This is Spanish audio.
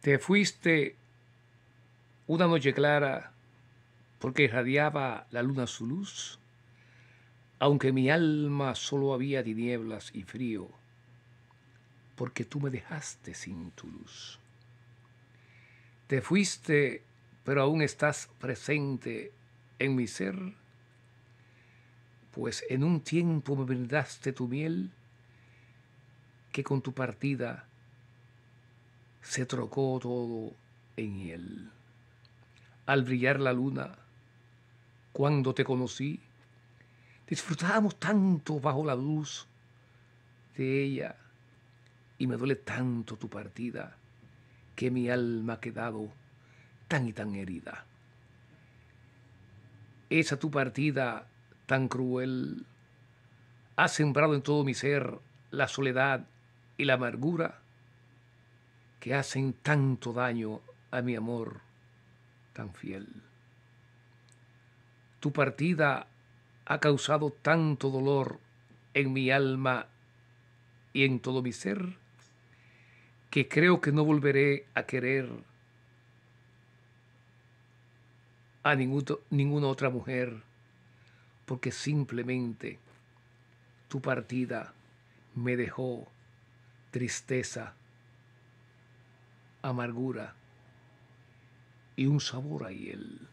Te fuiste una noche clara porque irradiaba la luna su luz, aunque mi alma solo había tinieblas y frío, porque tú me dejaste sin tu luz. Te fuiste, pero aún estás presente en mi ser, pues en un tiempo me brindaste tu miel, que con tu partida se trocó todo en él. Al brillar la luna, cuando te conocí, disfrutábamos tanto bajo la luz de ella y me duele tanto tu partida que mi alma ha quedado tan y tan herida. Esa tu partida tan cruel ha sembrado en todo mi ser la soledad y la amargura que hacen tanto daño a mi amor tan fiel. Tu partida ha causado tanto dolor en mi alma y en todo mi ser que creo que no volveré a querer a ninguna otra mujer porque simplemente tu partida me dejó tristeza amargura y un sabor a hiel.